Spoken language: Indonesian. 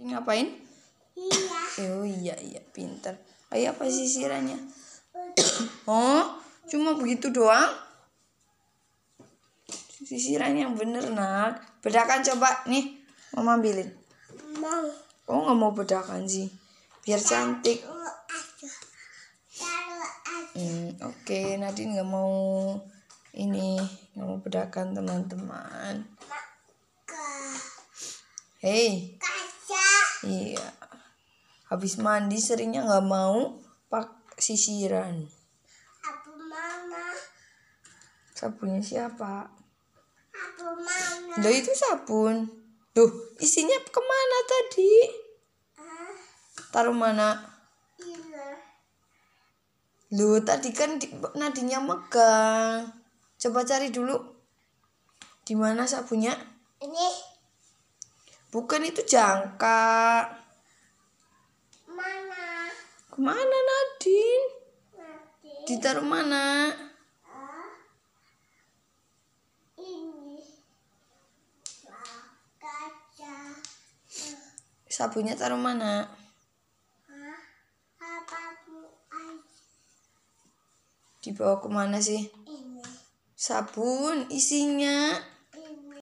Ini ngapain? Iya. Eh, oh iya iya pinter. Ayo apa sisirannya? oh cuma begitu doang? Sisiran yang bener nak. Bedakan coba nih. Mama ambilin. Mau. Oh nggak mau bedakan sih. Biar cantik. Hmm, Oke, okay. Nadine nggak mau ini nggak mau bedakan teman-teman. Hei iya habis mandi seringnya nggak mau pak sisiran aku mana Sabunnya siapa aku mana Loh, itu sabun duh isinya kemana tadi Hah? taruh mana iya. Lu tadi kan di, nadinya megang. Coba cari dulu. Di mana sabunnya? Ini. Bukan itu jangka. Mana? Kemana Nadine? Ditaruh mana? Sabunnya ah, ini. Kaca. taruh mana? di bawah kemana sih? Ini. Sabun isinya.